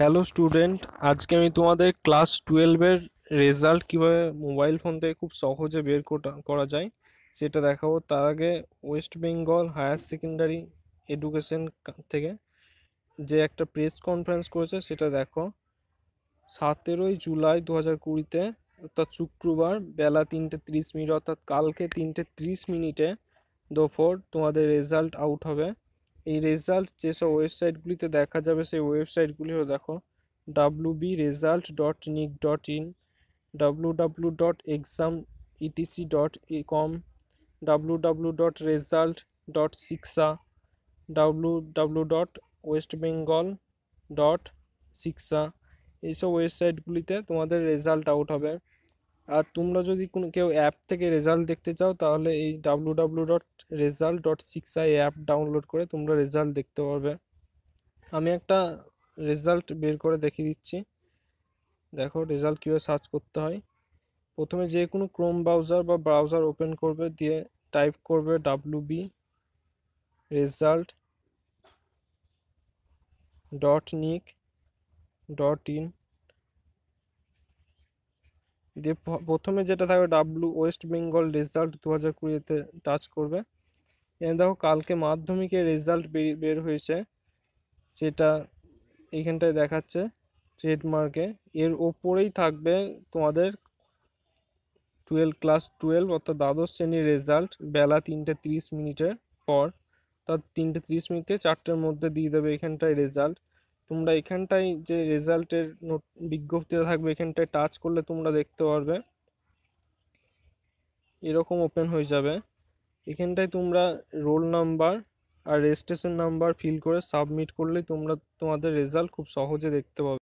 hello student আজকে আমি তোমাদের ক্লাস টুয়েলভের রেজাল্ট কীভাবে মোবাইল ফোন থেকে খুব সহজে বের করা যায় সেটা দেখাবো তার আগে West Bengal higher secondary education থেকে যে একটা প্রেস কনফারেন্স করেছে সেটা দেখো সতেরোই জুলাই দু হাজার কুড়িতে অর্থাৎ শুক্রবার বেলা তিনটে ত্রিশ মিনিট অর্থাৎ কালকে তিনটে ত্রিশ মিনিটে দুপুর তোমাদের রেজাল্ট আউট হবে এই রেজাল্ট যেসব ওয়েবসাইটগুলিতে দেখা যাবে সেই ওয়েবসাইটগুলি হলো দেখো W B result dot nic dot in W W dot exam ETC dot com W W dot result dot shiksha W W dot West Bengal dot shiksha এইসব ওয়েবসাইটগুলিতে তোমাদের রেজাল্ট আউট হবে আর তোমরা যদি কোনো কেউ অ্যাপ থেকে রেজাল্ট দেখতে চাও তাহলে এই W W dot result dot six I app download করে তোমরা রেজাল্ট দেখতে পারবে আমি একটা রেজাল্ট বের করে দেখিয়ে দিচ্ছি দেখো রেজাল্ট কীভাবে সার্চ করতে হয় প্রথমে যে কোনো ক্রোম ব্রাউজার বা ব্রাউজার ওপেন করবে দিয়ে টাইপ করবে W B result dot nic dot in দিয়ে প্রথমে যেটা থাকবে ডাব্লু ওয়েস্ট বেঙ্গল রেজাল্ট দু হাজার কুড়িতে টাচ করবে এখানে দেখো কালকে মাধ্যমিকের রেজাল্ট বের হয়েছে সেটা এখানটায় দেখাচ্ছে ট্রেডমার্কে এর ওপরেই থাকবে তোমাদের টুয়েলভ ক্লাস টুয়েলভ অর্থাৎ দ্বাদশ শ্রেণীর রেজাল্ট বেলা তিনটে তিরিশ মিনিটের পর তার তিনটে তিরিশ মিনিটে চারটের মধ্যে দিয়ে দেবে এখানটায় রেজাল্ট তোমরা এখানটায় যে রেজাল্টের নোট বিজ্ঞপ্তি থাকবে এখানটায় টাচ করলে তোমরা দেখতে পারবে এরকম ওপেন হয়ে যাবে এখানটায় তোমরা রোল নাম্বার আর রেজিস্ট্রেশন নাম্বার ফিল করে সাবমিট করলে তোমরা তোমাদের রেজাল্ট খুব সহজে দেখতে পাবে